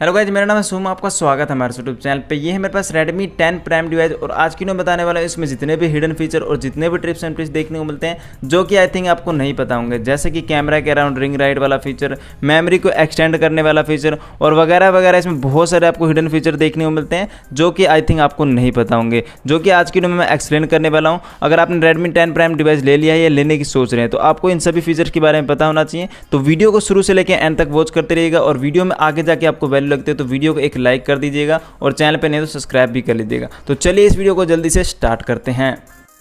hello guys मेरा नाम है सोम आपका स्वागत है हमारे यूट्यूब चैनल पे ये है मेरे पास Redmi 10 प्राइम डिवाइस और आज की मैं बताने वाला है इसमें जितने भी हिडन फीचर और जितने भी ट्रिप्स एंड ट्रिक्स देखने को मिलते हैं जो कि आई थिंक आपको नहीं पता होंगे जैसे कि कैमरा के अराउंड रिंग राइट वाला फीचर मेमरी को एक्सटेंड करने वाला फीचर और वगैरह वगैरह इसमें बहुत सारे आपको हिडन फीचर देखने को मिलते हैं जो कि आई थिंक आपको नहीं पता होंगे जो कि आज की नो में मैं एक्सप्लेन करने वाला हूँ अगर आपने रेडमी टेन प्राइम डिवाइस ले लिया है या लेने की सोच रहे हैं तो आपको इन सभी फीचर्स के बारे में पता होना चाहिए तो वीडियो को शुरू से लेकर एंड तक वॉच करते रहिएगा और वीडियो में आगे जाके आपको वैल्यू वैल्यू लगते हैं तो वीडियो को एक लाइक कर दीजिएगा और चैनल पर नहीं तो सब्सक्राइब भी कर लीजिएगा तो चलिए इस वीडियो को जल्दी से स्टार्ट करते हैं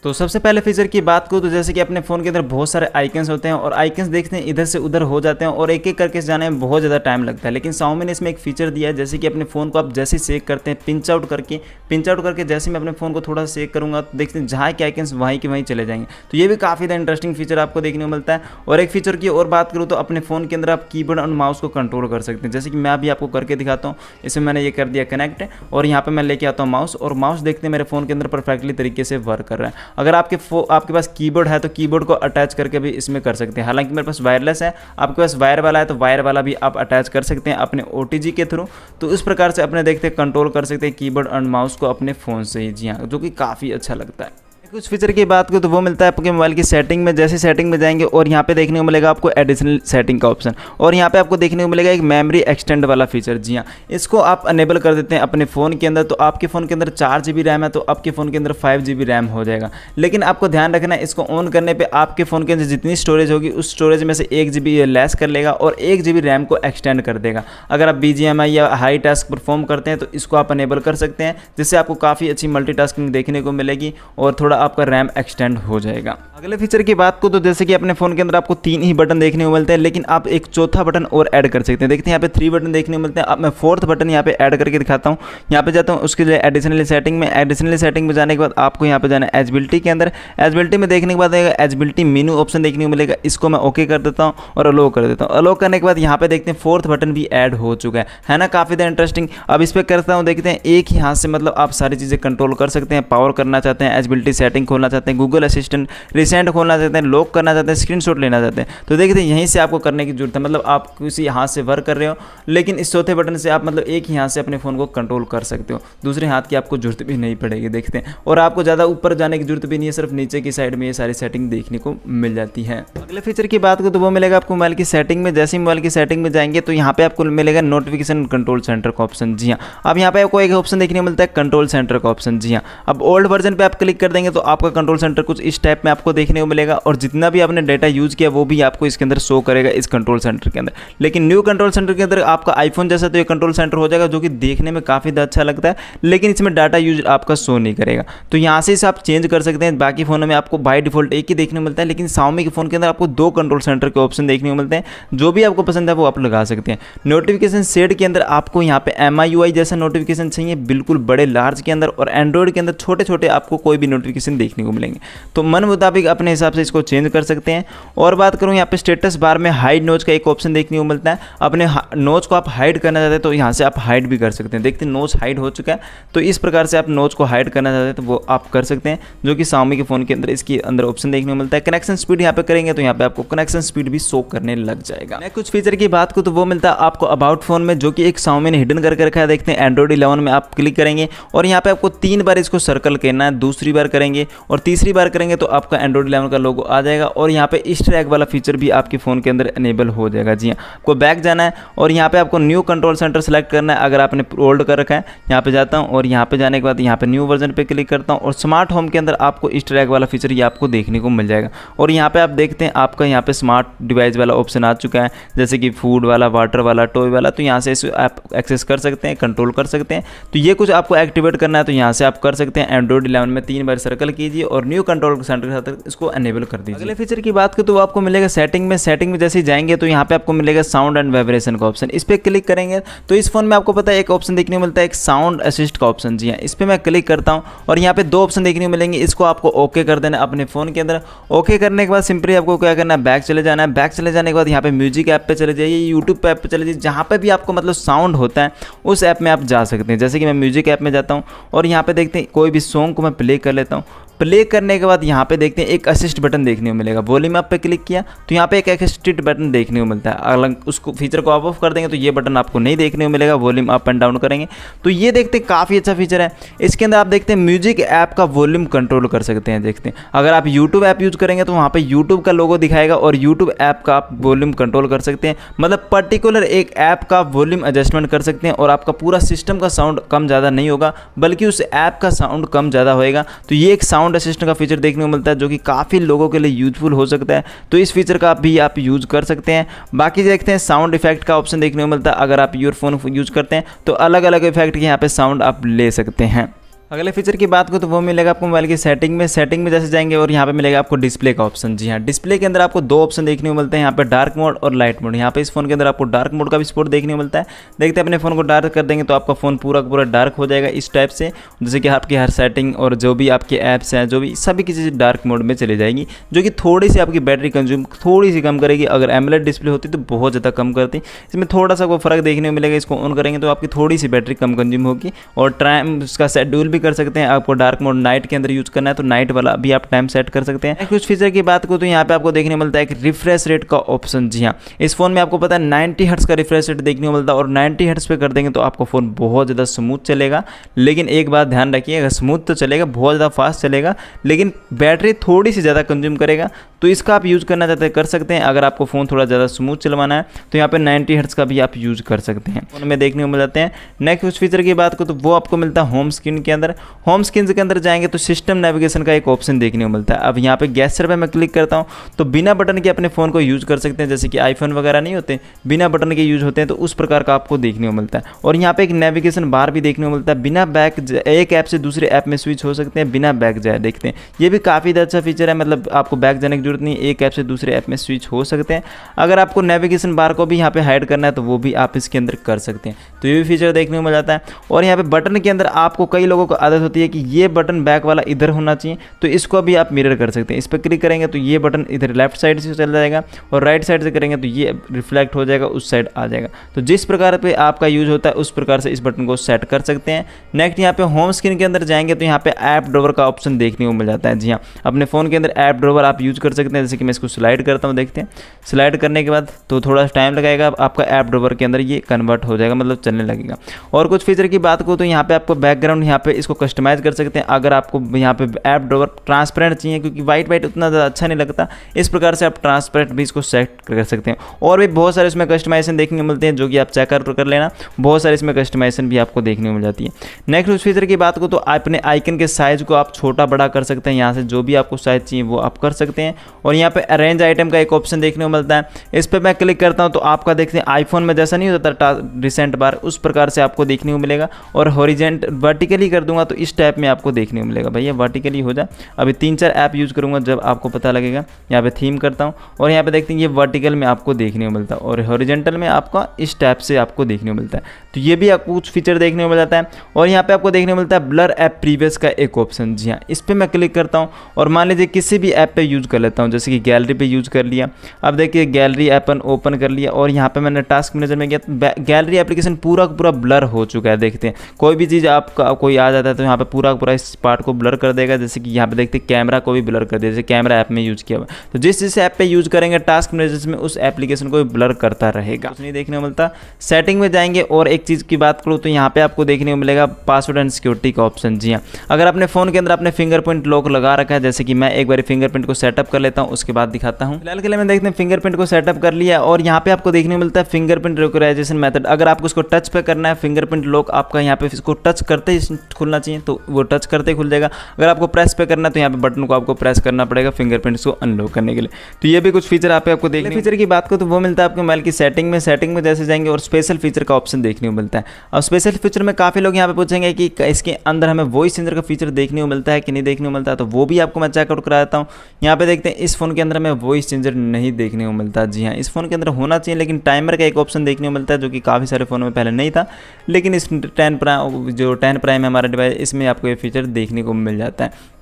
तो सबसे पहले फीचर की बात करूँ तो जैसे कि अपने फ़ोन के अंदर बहुत सारे आइकन्स होते हैं और आइकन्स देखते हैं इधर से उधर हो जाते हैं और एक एक करके जाने में बहुत ज़्यादा टाइम लगता है लेकिन साउमी ने इसमें एक फीचर दिया है जैसे कि अपने फ़ोन को आप जैसे सेक करते हैं पिंच आउट करके पिंच आउट करके जैसे मैं अपने फ़ोन को थोड़ा सेक करूँगा तो देखते हैं जहाँ के आइकन्स वहीं के वहीं चले जाएंगे तो ये भी काफ़ी ज़्यादा इंटरेस्टिंग फीचर आपको देखने को मिलता है और एक फीचर की और बात करूँ तो अपने फ़ोन के अंदर आप की और माउस को कंट्रोल कर सकते हैं जैसे कि मैं अभी आपको करके दिखाता हूँ इसमें मैंने ये कर दिया कनेक्ट और यहाँ पर मैं लेके आता हूँ माउस और माउस देखते हैं मेरे फ़ोन के अंदर परफेक्टली तरीके से वर्क कर रहा है अगर आपके आपके पास कीबोर्ड है तो कीबोर्ड को अटैच करके भी इसमें कर सकते हैं हालांकि मेरे पास वायरलेस है आपके पास वायर वाला है तो वायर वाला भी आप अटैच कर सकते हैं अपने ओ के थ्रू तो इस प्रकार से अपने देखते कंट्रोल कर सकते हैं कीबोर्ड एंड माउस को अपने फ़ोन से ही जी हाँ जो कि काफ़ी अच्छा लगता है कुछ फीचर की बात करें तो वो मिलता है आपके मोबाइल की सेटिंग में जैसे सेटिंग में जाएंगे और यहाँ पे देखने को मिलेगा आपको एडिशनल सेटिंग का ऑप्शन और यहाँ पे आपको देखने को मिलेगा एक मेमोरी एक्सटेंड वाला फीचर जी हाँ इसको आप अनेबल कर देते हैं अपने फ़ोन के अंदर तो आपके फ़ोन के अंदर चार जी रैम है तो आपके फ़ोन के अंदर फाइव जी रैम हो जाएगा लेकिन आपको ध्यान रखना है इसको ऑन करने पर आपके फ़ोन के अंदर जितनी स्टोरेज होगी उस स्टोरेज में से एक जी लेस कर लेगा और एक जी रैम को एक्सटेंड कर देगा अगर आप बी या हाई टास्क परफॉर्म करते हैं तो इसको आप अनेबल कर सकते हैं जिससे आपको काफ़ी अच्छी मल्टी देखने को मिलेगी और थोड़ा थोड़ा आपका रैम एक्सटेंड हो जाएगा अगले फीचर की बात को तो जैसे कि अपने फोन के अंदर आपको तीन ही बटन देखने को मिलते हैं लेकिन आप एक चौथा बटन और ऐड कर सकते हैं देखते हैं यहाँ पे थ्री बटन देखने को मिलते हैं अब मैं फोर्थ बटन यहाँ पे ऐड करके दिखाता हूँ यहाँ पे जाता हूँ उसके लिए एडिशनली सेटिंग में एडिशनली सेटिंग में जाने के बाद आपको यहाँ पे जाना है एजबिलिटी के अंदर एजबिलिटी में देखने के बाद एजबिलिटी मीनू ऑप्शन देखने को मिलेगा इसको मैं ओके कर देता हूँ और अलो कर देता हूँ अलो करने के बाद यहाँ पे देखते हैं फोर्थ बटन भी एड हो चुका है है ना काफ़ी ज़्यादा इंटरेस्टिंग अब इस पर करता हूँ देखते हैं एक ही हाथ से मतलब आप सारी चीज़ें कंट्रोल कर सकते हैं पावर करना चाहते हैं एजबिलिटी सेटिंग खोलना चाहते हैं गूगल असिस्टेंट रिसेंट खोलना चाहते हैं लॉक करना चाहते हैं स्क्रीनशॉट लेना चाहते हैं तो देखिए यहीं से आपको करने की जरूरत है मतलब आप किसी हाथ से वर्क कर रहे हो लेकिन इस चौथे बटन से आप मतलब एक ही हाथ से अपने फ़ोन को कंट्रोल कर सकते हो दूसरे हाथ की आपको जरूरत भी नहीं पड़ेगी देखते हैं और आपको ज़्यादा ऊपर जाने की जरूरत भी नहीं है सिर्फ नीचे की साइड में ये सारी सेटिंग देखने को मिल जाती है अगले फीचर की बात को तो वो मिलेगा आपको मोबाइल की सेटिंग में जैसे ही मोबाइल की सेटिंग में जाएंगे तो यहाँ पे आपको मिलेगा नोटिफिकेशन कंट्रोल सेंटर का ऑप्शन जी हाँ अब यहाँ पे आपको एक ऑप्शन देखने को मिलता है कंट्रोल सेंटर का ऑप्शन जी हाँ अब ओल्ड वर्जन पे आप क्लिक कर देंगे तो तो आपका कंट्रोल सेंटर कुछ इस टाइप में आपको देखने को मिलेगा और जितना भी आपने डाटा यूज़ किया वो भी आपको इसके अंदर शो करेगा इस कंट्रोल सेंटर के अंदर लेकिन न्यू कंट्रोल सेंटर के अंदर आपका आईफोन जैसा तो ये कंट्रोल सेंटर हो जाएगा जो कि देखने में काफ़ी अच्छा लगता है लेकिन इसमें डाटा यूज आपका शो नहीं करेगा तो यहाँ से इसे आप चेंज कर सकते हैं बाकी फ़ोनों में आपको बाई डिफॉल्ट एक ही देखने को मिलता है लेकिन साउमी के फ़ोन के अंदर आपको दो कंट्रोल सेंटर के ऑप्शन देखने को मिलते हैं जो भी आपको पसंद है वो आप लगा सकते हैं नोटिफिकेशन सेट के अंदर आपको यहाँ पे एम जैसा नोटिफिकेशन चाहिए बिल्कुल बड़े लार्ज के अंदर और एंड्रॉइड के अंदर छोटे छोटे आपको कोई भी नोटिफिकेशन नोटिफिकेशन देखने को मिलेंगे तो मन मुताबिक अपने हिसाब से इसको चेंज कर सकते हैं और बात करूँ यहाँ पे स्टेटस बार में हाइड नोज का एक ऑप्शन देखने को मिलता है अपने नोज को आप हाइड करना चाहते हैं तो यहाँ से आप हाइड भी कर सकते हैं देखते हैं नोज हाइड हो चुका है तो इस प्रकार से आप नोज को हाइड करना चाहते हैं तो वो आप कर सकते हैं जो कि सामी के फ़ोन के अंदर इसके अंदर ऑप्शन देखने को मिलता है कनेक्शन स्पीड यहाँ पे करेंगे तो यहाँ पे आपको कनेक्शन स्पीड भी शो करने लग जाएगा मैं कुछ फीचर की बात करूँ तो वो मिलता है आपको अबाउट फोन में जो कि एक साउमी ने हिडन करके रखा है देखते हैं एंड्रॉइड इलेवन में आप क्लिक करेंगे और यहाँ पे आपको तीन बार इसको सर्कल करना है दूसरी बार करेंगे करेंगे और तीसरी बार करेंगे तो आपका एंड्रॉइड इलेवन का लोगो आ जाएगा और यहाँ पे इस ट्रैक वाला फीचर भी आपके फ़ोन के अंदर एनेबल हो जाएगा जी हाँ आपको बैक जाना है और यहाँ पर आपको न्यू कंट्रोल सेंटर सेलेक्ट करना है अगर आपने ओल्ड कर रखा है यहाँ पे जाता हूँ और यहाँ पर जाने के बाद यहाँ पर न्यू वर्जन पर क्लिक करता हूँ और स्मार्ट होम के अंदर आपको इस ट्रैक वाला फीचर ये आपको देखने को मिल जाएगा और यहाँ पर आप देखते हैं आपका यहाँ पर स्मार्ट डिवाइस वाला ऑप्शन आ चुका है जैसे कि फूड वाला वाटर वाला टॉय वाला तो यहाँ से इस आप एक्सेस कर सकते हैं कंट्रोल कर सकते हैं तो ये कुछ आपको एक्टिवेट करना है तो यहाँ से आप कर सकते हैं एंड्रॉइड इलेवन में तीन बार सर्कल सेलेक्ट कीजिए और न्यू कंट्रोल सेंटर के साथ इसको एनेबल कर दीजिए अगले फीचर की बात करें तो आपको मिलेगा सेटिंग में सेटिंग में जैसे जाएंगे तो यहाँ पे आपको मिलेगा साउंड एंड वाइब्रेशन का ऑप्शन इस पर क्लिक करेंगे तो इस फोन में आपको पता है एक ऑप्शन देखने को मिलता है एक साउंड असिस्ट का ऑप्शन जी हाँ इस पर मैं क्लिक करता हूँ और यहाँ पे दो ऑप्शन देखने को मिलेंगे इसको आपको ओके कर देना अपने फ़ोन के अंदर ओके करने के बाद सिंपली आपको क्या करना है बैक चले जाना है बैक चले जाने के बाद यहाँ पे म्यूजिक ऐप पर चले जाइए यूट्यूब ऐप पर चले जाइए जहाँ पर भी आपको मतलब साउंड होता है उस ऐप में आप जा सकते हैं जैसे कि मैं म्यूजिक ऐप में जाता हूँ और यहाँ पे देखते हैं कोई भी सॉन्ग को मैं प्ले कर लेता हूँ प्ले करने के बाद यहाँ पे देखते हैं एक असिस्ट बटन देखने को मिलेगा वॉल्यूम आप पे क्लिक किया तो यहाँ पे एक असिस्टेड बटन देखने को मिलता है अलग उसको फीचर को आप ऑफ कर देंगे तो ये बटन आपको नहीं देखने को मिलेगा वॉल्यूम अप एंड डाउन करेंगे तो ये देखते हैं काफ़ी अच्छा फीचर है इसके अंदर आप देखते हैं म्यूजिक ऐप का वॉल्यूम कंट्रोल कर सकते हैं देखते हैं अगर आप यूट्यूब ऐप यूज़ करेंगे तो वहाँ पर यूट्यूब का लोगो दिखाएगा और यूट्यूब ऐप का आप वॉल्यूम कंट्रोल कर सकते हैं मतलब पर्टिकुलर एक ऐप का वॉल्यूम एडजस्टमेंट कर सकते हैं और आपका पूरा सिस्टम का साउंड कम ज़्यादा नहीं होगा बल्कि उस ऐप का साउंड कम ज़्यादा होएगा तो ये एक साउंड साउंड असिस्टेंट का फीचर देखने को मिलता है जो कि काफ़ी लोगों के लिए यूजफुल हो सकता है तो इस फीचर का भी आप यूज़ कर सकते हैं बाकी देखते हैं साउंड इफेक्ट का ऑप्शन देखने को मिलता है अगर आप ईयरफोन यूज़ करते हैं तो अलग अलग इफेक्ट के यहाँ पर साउंड आप ले सकते हैं अगले फीचर की बात को तो वो मिलेगा आपको मोबाइल की सेटिंग में सेटिंग में जैसे जाएंगे और यहाँ पे मिलेगा आपको डिस्प्ले का ऑप्शन जी हाँ डिस्प्ले के अंदर आपको दो ऑप्शन देखने को मिलते हैं यहाँ पे डार्क मोड और लाइट मोड यहाँ पे इस फोन के अंदर आपको डार्क मोड का भी सपोर्ट देखने को मिलता है देखते हैं अपने फोन को डार्क कर देंगे तो आपका फोन पूरा पूरा डार्क हो जाएगा इस टाइप से जैसे कि आपकी हर सेटिंग और जो भी आपके ऐप्स हैं जो भी सभी किसी डार्क मोड में चली जाएंगी जो कि थोड़ी सी आपकी बैटरी कंज्यूम थोड़ी सी कम करेगी अगर एमलेट डिस्प्ले होती तो बहुत ज़्यादा कम करती इसमें थोड़ा सा वो फर्क देखने को मिलेगा इसको ऑन करेंगे तो आपकी थोड़ी सी बैटरी कम कंज्यूम होगी और टाइम उसका शेड्यूल भी भी कर सकते हैं आपको डार्क मोड नाइट के अंदर यूज करना है तो नाइट वाला भी आप टाइम सेट कर सकते हैं कुछ फीचर की बात करूँ तो यहाँ पे आपको देखने मिलता है रिफ्रेश रेट का ऑप्शन जी हाँ इस फोन में आपको पता है नाइनटी हर्ट्स का रिफ्रेश रेट देखने को मिलता है और नाइन्टी हर्ट्स पे कर देंगे तो आपको फोन बहुत ज़्यादा स्मूथ चलेगा लेकिन एक बात ध्यान रखिए अगर स्मूथ तो चलेगा बहुत ज़्यादा फास्ट चलेगा लेकिन बैटरी थोड़ी सी ज़्यादा कंज्यूम करेगा तो इसका आप यूज़ करना चाहते कर सकते हैं अगर आपको फ़ोन थोड़ा ज़्यादा स्मूथ चलवाना है तो यहाँ पर नाइन्टी हर्ट्स का भी आप यूज़ कर सकते हैं उनमें देखने को मिल जाते हैं नेक्स्ट उस फीचर की बात करूँ तो वो आपको मिलता है होम स्क्रीन के अंदर होम स्क्रीन के अंदर जाएंगे तो सिस्टम नेविगेशन का एक ऑप्शन देखने को मिलता है अब यहाँ पर गैसर पर मैं क्लिक करता हूँ तो बिना बटन के अपने फ़ोन को यूज़ कर सकते हैं जैसे कि आईफोन वगैरह नहीं होते बिना बटन के यूज़ होते हैं तो उस प्रकार का आपको देखने को मिलता है और यहाँ पर एक नेविगेशन बार भी देखने को मिलता है बिना बैक एक ऐप से दूसरे ऐप में स्विच हो सकते हैं बिना बैक जाए देखते हैं ये भी काफ़ी अच्छा फीचर है मतलब आपको बैक जाने जरूरत नहीं एक ऐप से दूसरे ऐप में स्विच हो सकते हैं अगर आपको नेविगेशन बार को भी यहाँ पे हाइड करना है तो वो भी आप इसके अंदर कर सकते हैं तो ये भी फीचर देखने को मिल जाता है और यहाँ पे बटन के अंदर आपको कई लोगों को आदत होती है कि ये बटन बैक वाला इधर होना चाहिए तो इसको भी आप मिरर कर सकते हैं इस पर क्लिक करेंगे तो ये बटन इधर लेफ्ट साइड से चल जाएगा और राइट साइड से करेंगे तो ये रिफ्लेक्ट हो जाएगा उस साइड आ जाएगा तो जिस प्रकार पर आपका यूज होता है उस प्रकार से इस बटन को सेट कर सकते हैं नेक्स्ट यहाँ पे होम स्क्रीन के अंदर जाएंगे तो यहाँ पे ऐप ड्रोवर का ऑप्शन देखने को मिल जाता है जी हाँ अपने फ़ोन के अंदर ऐप ड्रोवर आप यूज कर सकते हैं जैसे कि मैं इसको स्लाइड करता हूँ देखते हैं स्लाइड करने के बाद तो थोड़ा टाइम लगाएगा आपका ऐप ड्रोवर के अंदर ये कन्वर्ट हो जाएगा मतलब चलने लगेगा और कुछ फीचर की बात को तो यहाँ पर आपको बैकग्राउंड यहाँ पर इसको कस्टमाइज़ कर सकते हैं अगर आपको यहाँ पर ऐप ड्रोवर ट्रांसपेरेंट चाहिए क्योंकि वाइट वाइट उतना ज़्यादा अच्छा नहीं लगता इस प्रकार से आप ट्रांसपेरेंट भी इसको सेट कर सकते हैं और भी बहुत सारे इसमें कस्टमाइजेशन देखने मिलते हैं जो कि आप चेक कर लेना बहुत सारे इसमें कस्टमाइजेशन भी आपको देखने को मिल जाती है नेक्स्ट उस फीचर की बात को तो अपने आइकन के साइज़ को आप छोटा बड़ा कर सकते हैं यहाँ से जो भी आपको साइज़ चाहिए वो आप कर सकते हैं और यहाँ पे अरेंज आइटम का एक ऑप्शन देखने को मिलता है इस पर मैं क्लिक करता हूँ तो आपका देखते हैं आईफोन में जैसा नहीं होता रिसेंट बार उस प्रकार से आपको देखने को मिलेगा और हॉरिजेंट वर्टिकली कर दूंगा तो इस टाइप में आपको देखने को मिलेगा भैया वर्टिकली हो जाए अभी तीन चार ऐप यूज़ करूँगा जब आपको पता लगेगा यहाँ पर थीम करता हूँ और यहाँ पर देखते हैं ये वर्टिकल में आपको देखने को मिलता है और हॉरिजेंटल में आपका इस टाइप से आपको देखने को मिलता है तो ये भी आपको कुछ फीचर देखने को मिल जाता है और यहाँ पर आपको देखने को मिलता है ब्लर ऐप प्रीवियस का एक ऑप्शन जी हाँ इस पर मैं क्लिक करता हूँ और मान लीजिए किसी भी ऐप पर यूज़ कर लेता करता हूँ जैसे कि गैलरी पे यूज़ कर लिया अब देखिए गैलरी अपन ओपन कर लिया और यहाँ पे मैंने टास्क मैनेजर में गया गैलरी एप्लीकेशन पूरा पूरा ब्लर हो चुका है देखते हैं कोई भी चीज़ आपका कोई आ जाता है तो यहाँ पर पूरा पूरा इस पार्ट को ब्लर कर देगा जैसे कि यहाँ पर देखते कैमरा को भी ब्लर कर दिया जैसे कैमरा ऐप में यूज़ किया हुआ तो जिस जिस ऐप पर यूज़ करेंगे टास्क मैनेजर में उस एप्लीकेशन को भी ब्लर करता रहेगा नहीं देखने को मिलता सेटिंग में जाएंगे और एक चीज़ की बात करूँ तो यहाँ पर आपको देखने को मिलेगा पासवर्ड एंड सिक्योरिटी का ऑप्शन जी हाँ अगर अपने फ़ोन के अंदर अपने फिंगरप्रिंट लॉक लगा रखा है जैसे कि मैं एक बार फिंगरप्रिंट को सेटअप कर लेता हूँ उसके बाद दिखाता हूँ फिलहाल के लिए मैं देखते हैं फिंगरप्रिंट को सेटअप कर लिया और यहाँ पे आपको देखने मिलता है फिंगरप्रिंट रिकोराइजेशन मेथड अगर आपको उसको टच पे करना है फिंगरप्रिंट लॉक आपका यहाँ पे इसको टच करते ही खुलना चाहिए तो वो टच करते ही खुल जाएगा अगर आपको प्रेस पे करना है तो यहाँ पे बटन को आपको प्रेस करना पड़ेगा फिंगरप्रिंट को अनलॉक करने के लिए तो ये भी कुछ फीचर आप आपको देखने फीचर की बात करो तो वो मिलता है आपके मोबाइल की सेटिंग में सेटिंग में जैसे जाएंगे और स्पेशल फीचर का ऑप्शन देखने को मिलता है और स्पेशल फीचर में काफ़ी लोग यहाँ पे पूछेंगे कि इसके अंदर हमें वॉइस चेंजर का फीचर देखने को मिलता है कि नहीं देखने को मिलता है तो वो भी आपको मैं चेकआउट कराता हूँ यहाँ पे देखते हैं इस फ़ोन के अंदर हमें वॉइस चेंजर नहीं देखने को मिलता जी हाँ इस फ़ोन के अंदर होना चाहिए लेकिन टाइमर का एक ऑप्शन देखने को मिलता है जो कि काफ़ी सारे फ़ोन में पहले नहीं था लेकिन इस टेन प्राइम जो टेन प्राइम है हमारा डिवाइस इसमें आपको ये फीचर देखने को मिल जाता है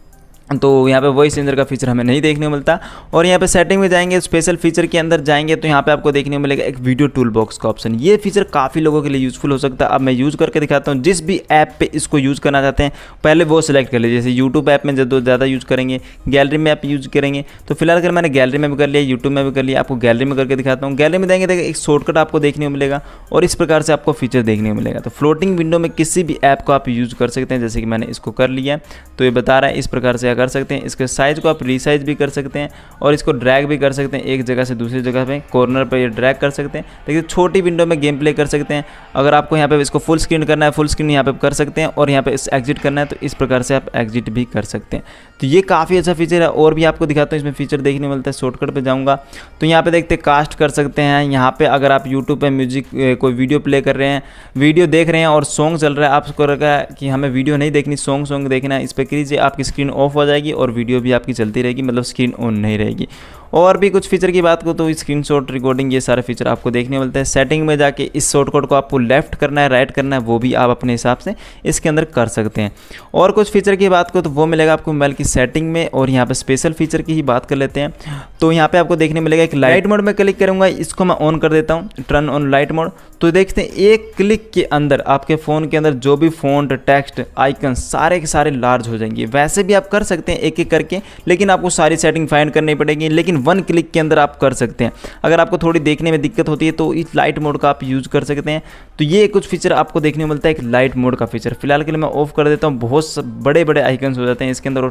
तो यहाँ पे वॉइस चेंजर का फीचर हमें नहीं देखने को मिलता और यहाँ पे सेटिंग में जाएंगे स्पेशल फीचर के अंदर जाएंगे तो यहाँ पे आपको देखने को मिलेगा एक वीडियो टूल बॉक्स का ऑप्शन ये फीचर काफ़ी लोगों के लिए यूज़फुल हो सकता है अब मैं यूज़ करके दिखाता हूँ जिस भी ऐप पे इसको यूज़ करना चाहते हैं पहले वो सिलेक्ट कर लीजिए जैसे यूट्यूब ऐप में जब ज़्यादा यूज़ करेंगे गैलरी में आप यूज़ करेंगे तो फिलहाल अगर मैंने गैलरी में भी कर लिया यूट्यूब में भी कर लिया आपको गैलरी में करके दिखाता हूँ गैलरी में जाएंगे देखिए एक शॉर्टकट आपको देखने को मिलेगा और इस प्रकार से आपको फीचर देखने को मिलेगा तो फ्लोटिंग विंडो में किसी भी ऐप को आप यूज़ कर सकते हैं जैसे कि मैंने इसको कर लिया तो ये बता रहा है इस प्रकार से कर सकते हैं इसके साइज़ को आप रिसाइज भी कर सकते हैं और इसको ड्रैग भी कर सकते हैं एक जगह से दूसरी जगह पे कॉर्नर पर ये ड्रैग कर सकते हैं देखिए छोटी विंडो में गेम प्ले कर सकते हैं अगर आपको यहाँ पे इसको फुल स्क्रीन करना है फुल स्क्रीन यहाँ पे कर सकते हैं और यहाँ पे इस एग्जिट करना है तो इस प्रकार से आप एग्जिट भी कर सकते हैं तो ये काफ़ी अच्छा फीचर है और भी आपको दिखाता हूँ इसमें फीचर देखने मिलता है शॉर्टकट पर जाऊँगा तो यहाँ पर देखते कास्ट कर सकते हैं यहाँ पर अगर आप यूट्यूब पर म्यूजिक कोई वीडियो प्ले कर रहे हैं वीडियो देख रहे हैं और सॉन्ग चल रहा है आपको रखा है कि हमें वीडियो नहीं देखनी सॉन्ग सॉन्ग देखना है इस पर कीजिए आपकी स्क्रीन ऑफ हो जाएगी और वीडियो भी आपकी चलती रहेगी मतलब स्क्रीन ऑन नहीं रहेगी और भी कुछ फीचर की बात करो तो स्क्रीन रिकॉर्डिंग ये सारे फीचर आपको देखने मिलते हैं सेटिंग में जाके इस शॉर्टकट को आपको लेफ्ट करना है राइट करना है वो भी आप अपने हिसाब से इसके अंदर कर सकते हैं और कुछ फीचर की बात करो तो वो मिलेगा आपको मोबाइल की सेटिंग में और यहाँ पर स्पेशल फीचर की ही बात कर लेते हैं तो यहाँ पर आपको देखने मिलेगा एक लाइट मोड में क्लिक करूँगा इसको मैं ऑन कर देता हूँ टर्न ऑन लाइट मोड तो देखते हैं एक क्लिक के अंदर आपके फ़ोन के अंदर जो भी फोन टेक्स्ट आइकन सारे के सारे लार्ज हो जाएंगे वैसे भी आप कर सकते हैं एक एक करके लेकिन आपको सारी सेटिंग फाइंड करनी पड़ेगी लेकिन वन क्लिक के अंदर आप कर सकते हैं अगर आपको थोड़ी देखने में दिक्कत होती है तो इस लाइट मोड का आप यूज़ कर सकते हैं तो ये कुछ फीचर आपको देखने को मिलता है एक लाइट मोड का फीचर फिलहाल के लिए मैं ऑफ कर देता हूँ बहुत बड़े बड़े आइकन्स हो जाते हैं इसके अंदर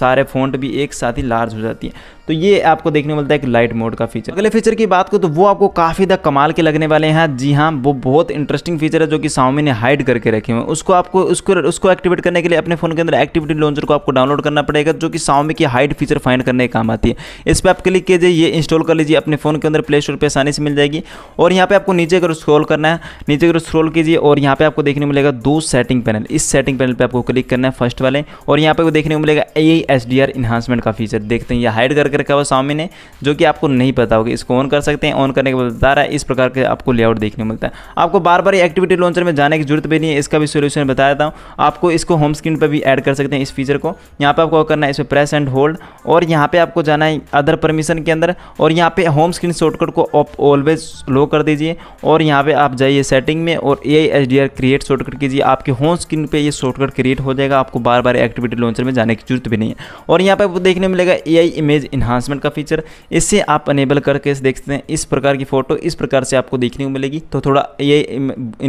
सारे फोन भी एक साथ ही लार्ज हो जाती है तो ये आपको देखने को मिलता है एक लाइट मोड का फीचर अगले फीचर की बात को तो वो आपको काफ़ी ज़्यादा कमाल के लगने वाले हैं हाँ जी हाँ वो बहुत इंटरेस्टिंग फीचर है जो कि साउमी ने हाइड करके रखे हुए हैं उसको आपको उसको उसको एक्टिवेट करने के लिए अपने फ़ोन के अंदर एक्टिविटी लॉन्चर को आपको डाउनलोड करना पड़ेगा जो कि साउमी की हाइड फीचर फाइंड करने के काम आती है इस पर आप क्लिक कीजिए ये इंस्टॉल कर लीजिए अपने फ़ोन के अंदर प्ले स्टोर पर आसानी से मिल जाएगी और यहाँ पे आपको नीचे अगर स्क्रॉल करना है नीचे अगर स्क्रॉल कीजिए और यहाँ पे आपको देखने को मिलेगा दो सेटिंग पैनल इस सेटिंग पैनल पर आपको क्लिक करना है फर्स्ट वाले और यहाँ पर देखने को मिलेगा A S D R enhancement का फीचर देखते हैं यह हाइड करके रखा हुआ सामने ने जो कि आपको नहीं पता होगा इसको ऑन कर सकते हैं ऑन करने के बाद बता रहा है इस प्रकार के आपको लेआउट देखने को मिलता है आपको बार बार एक्टिविटी लॉन्चर में जाने की जरूरत भी नहीं है इसका भी सोल्यूशन बता देता हूँ आपको इसको होम स्क्रीन पर भी ऐड कर सकते हैं इस फीचर को यहाँ पर आपको करना है इस पर प्रेस एंड होल्ड और यहाँ पर आपको जाना है अदर पर परमिशन के अंदर और यहाँ पे होम स्क्रीन शॉर्टकट को आप ऑलवेज लो कर दीजिए और यहाँ पे आप जाइए सेटिंग में और A H D R create shortcut कीजिए आपके होम स्क्रीन पे ये शॉर्टकट क्रिएट हो जाएगा आपको बार बार एक्टिविटी लॉन्चर में जाने की जरूरत भी नहीं है और यहाँ पर देखने मिलेगा ए आई इमेज इन्हांसमेंट का फीचर इससे आप अनेबल करके देखते हैं इस प्रकार की फ़ोटो इस प्रकार से आपको देखने को मिलेगी तो थोड़ा ए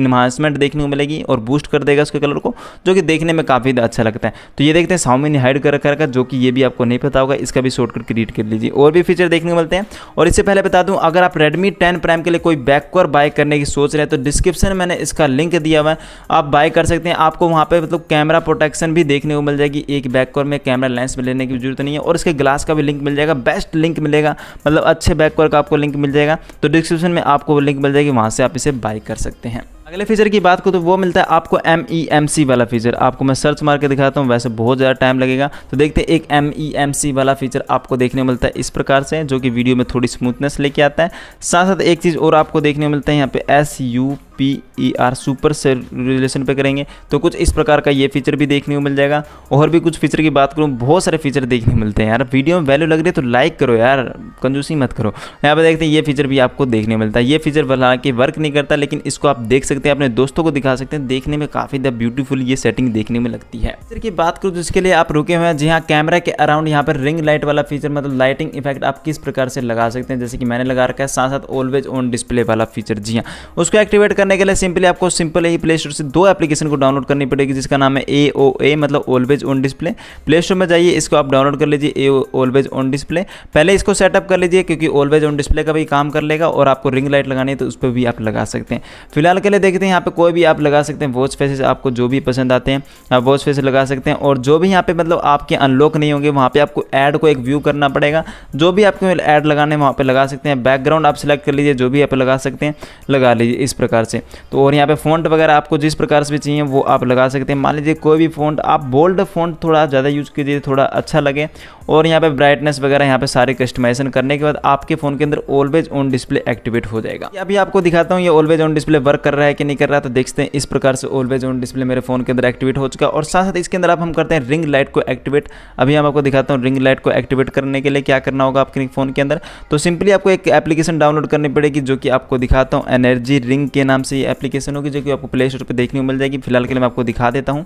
इन्हांसमेंट देखने को मिलेगी और बूस्ट कर देगा उसके कलर को जो कि देखने में काफ़ी अच्छा लगता है तो ये देखते हैं साउमी ने हाइड कर रखा जो कि ये भी आपको नहीं पता होगा इसका भी शॉर्टकट क्रिएट कर लीजिए और भी फीचर देखने को मिलते हैं और इससे पहले बता दूं अगर आप रेडमी टेन प्राइम के लिए कोई बैकवर बाय करने की सोच रहे हैं तो डिस्क्रिप्शन मैंने इसका लिंक दिया हुआ है आप बाय कर सकते हैं आपको वहाँ पर मतलब कैमरा प्रोटेक्शन भी देखने को मिल जाएगी एक बैकवर में कैमरा लेंस में लेने की जरूरत नहीं है और इसके ग्लास का भी लिंक मिल जाएगा बेस्ट लिंक मिलेगा मतलब अच्छे बैकवर का आपको लिंक मिल जाएगा तो डिस्क्रिप्शन में आपको लिंक मिल जाएगी वहाँ से आप इसे बाय कर सकते हैं अगले फीचर की बात को तो वो मिलता है आपको एम ई एम सी वाला फीचर आपको मैं सर्च मार के दिखाता हूँ वैसे बहुत ज़्यादा टाइम लगेगा तो देखते हैं एक एम ई एम सी वाला फीचर आपको देखने को मिलता है इस प्रकार से जो कि वीडियो में थोड़ी स्मूथनेस लेके आता है साथ साथ एक चीज़ और आपको देखने को मिलता है यहाँ पे S U P E R super से रिलेशन पे करेंगे तो कुछ इस प्रकार का ये फीचर भी देखने को मिल जाएगा और भी कुछ फीचर की बात करूँ बहुत सारे फीचर देखने को मिलते हैं यार वीडियो में वैल्यू लग रही है तो लाइक करो यार कंजूसी मत करो यहाँ पर देखते हैं ये फीचर भी आपको देखने मिलता है ये फीचर हालांकि वर्क नहीं करता लेकिन इसको आप देख सकते हैं अपने दोस्तों को दिखा सकते हैं देखने में काफ़ी ज़्यादा ब्यूटीफुल ये सेटिंग देखने में लगती है फीचर की बात करूँ जिसके लिए आप रुके हुए हैं जी हाँ कैमरा के अराउंड यहाँ पर रिंग लाइट वाला फीचर मतलब लाइटिंग इफेक्ट आप किस प्रकार से लगा सकते हैं जैसे कि मैंने लगा रखा है साथ साथ ऑलवेज ऑन डिस्प्ले वाला फीचर जी हाँ उसको एक्टिवेट कर करने के लिए सिंपली आपको सिंपल ही प्ले स्टोर से दो एप्लीकेशन को डाउनलोड करनी पड़ेगी जिसका नाम है ए ओ ए मतलब always on display play store में जाइए इसको आप डाउनलोड कर लीजिए ए ऑलवेज ऑन डिस्प्ले पहले इसको सेटअप कर लीजिए क्योंकि ऑलवेज ऑन डिस्प्ले का भी काम कर लेगा और आपको रिंग लाइट लगानी है तो उस पर भी आप लगा सकते हैं फिलहाल के लिए देखते हैं यहाँ पर कोई भी आप लगा सकते हैं वॉच फेसेस आपको जो भी पसंद आते हैं आप वॉच फेसेस लगा सकते हैं और जो भी यहाँ पे मतलब आपके अनलॉक नहीं होंगे वहाँ पर आपको एड को एक व्यू करना पड़ेगा जो भी आपको एड लगाने वहाँ पर लगा सकते हैं बैकग्राउंड आप सिलेक्ट कर लीजिए जो भी आप लगा सकते हैं लगा लीजिए इस प्रकार से से तो और यहाँ पे फ़ॉन्ट वगैरह आपको जिस प्रकार से भी चाहिए वो आप लगा सकते हैं मान लीजिए कोई भी फ़ॉन्ट आप बोल्ड फ़ॉन्ट थोड़ा ज़्यादा यूज़ कीजिए थोड़ा अच्छा लगे और यहाँ पे ब्राइटनेस वगैरह यहाँ पे सारे कस्टमाइजेशन करने के बाद आपके फ़ोन के अंदर ऑलवेज ऑन डिस्प्ले एक्टिवेट हो जाएगा अभी आपको दिखाता हूँ ये ऑलवेज ऑन डिस्प्ले वर्क कर रहा है कि नहीं कर रहा तो देखते हैं इस प्रकार से ऑलवेज ऑन डिस्प्ले मेरे फ़ोन के अंदर एक्टिवेट हो चुका और साथ साथ इसके अंदर आप हम करते हैं रिंग लाइट को एक्टिवेट अभी हम आपको दिखाता हूँ रिंग लाइट को एक्टिवेट करने के लिए क्या करना होगा आपके फ़ोन के अंदर तो सिंपली आपको एक एप्लीकेशन डाउनलोड करनी पड़ेगी जो कि आपको दिखाता हूँ एनर्जी रिंग के नाम से ये एप्लीकेशन होगी जो कि आपको प्ले स्टोर पर देखने को मिल जाएगी फिलहाल के लिए मैं आपको दिखा देता हूँ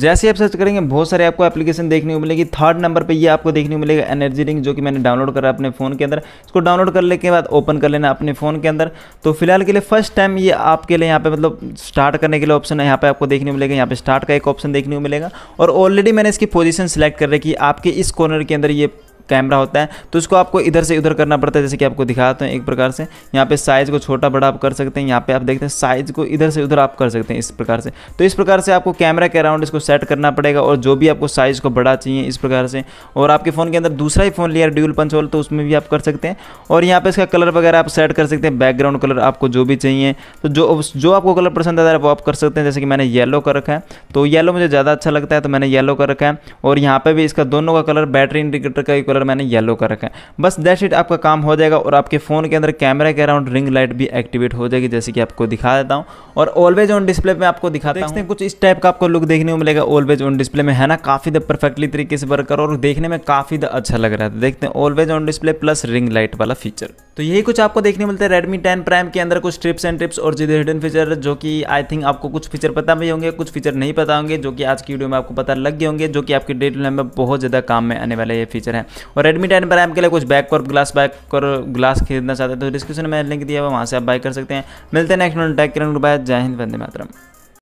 जैसे आप सर्च करेंगे बहुत सारे आपको एप्लीकेशन देखने को मिलेगी थर्ड नंबर पर ये आपको देखने को मिलेगा एनर्जी रिंग जो कि मैंने डाउनलोड करा अपने फ़ोन के अंदर इसको डाउनलोड करने के बाद ओपन कर लेना अपने फ़ोन के अंदर तो फिलहाल के लिए फर्स्ट टाइम ये आपके लिए यहाँ पे मतलब स्टार्ट करने के लिए ऑप्शन है यहाँ पे आपको देखने को मिलेगा यहाँ पे स्टार्ट का एक ऑप्शन देखने को मिलेगा और ऑलरेडी मैंने इसकी पोजीशन सेलेक्ट कर रखी आपके इस कॉर्नर के अंदर ये कैमरा होता है तो उसको आपको इधर से उधर करना पड़ता है जैसे कि आपको दिखाते हैं एक प्रकार से यहाँ पे साइज़ को छोटा बड़ा आप कर सकते हैं यहाँ पे आप देखते हैं साइज़ को इधर से उधर आप कर सकते हैं इस प्रकार से तो इस प्रकार से आपको कैमरा के अराउंड इसको सेट करना पड़ेगा और जो भी आपको साइज़ को बड़ा चाहिए इस प्रकार से और आपके फ़ोन के अंदर दूसरा ही फ़ोन लिया ड्यूल पंच होल तो उसमें भी आप कर सकते हैं और यहाँ पर इसका कलर वगैरह आप सेट कर सकते हैं बैकग्राउंड कलर आपको जो भी चाहिए तो जो जो आपको कलर पसंद आता है वो आप कर सकते हैं जैसे कि मैंने येलो कर रखा है तो येलो मुझे ज़्यादा अच्छा लगता है तो मैंने येलो कर रखा है और यहाँ पर भी इसका दोनों का कलर बैटरी इंडिकेटर का कलर मैंने येलो कर रखा है बस दैट इट आपका काम हो जाएगा और आपके फ़ोन के अंदर कैमरा के अराउंड रिंग लाइट भी एक्टिवेट हो जाएगी जैसे कि आपको दिखा देता हूँ और ऑलवेज ऑन डिस्प्ले में आपको दिखाता हूँ कुछ इस टाइप का आपको लुक देखने को मिलेगा ऑलवेज ऑन डिस्प्ले में है ना काफ़ी द परफेक्टली तरीके से वर्क करो और देखने में काफ़ी द अच्छा लग रहा है देखते हैं always on display plus ring light वाला फीचर तो यही कुछ आपको देखने मिलता है रेडमी टेन प्राइम के अंदर कुछ ट्रिप्स एंड ट्रिप्स और जिधर हिडन फीचर जो कि आई थिंक आपको कुछ फीचर पता भी होंगे कुछ फीचर नहीं पता होंगे जो कि आज की वीडियो में आपको पता लग गए होंगे जो कि आपके डे टू लाइफ में बहुत ज़्यादा काम में आने वाले ये फीचर है और रेडमी टेन प्राइम के लिए कुछ बैक और ग्लास बैक और ग्लास खरीदना चाहते हैं तो डिस्क्रिप्शन में लिंक दिया हुआ वहाँ से आप बाय कर सकते हैं मिलते हैं नेक्स्ट टेक करेंगे बाय जय हिंद वंदे मातरम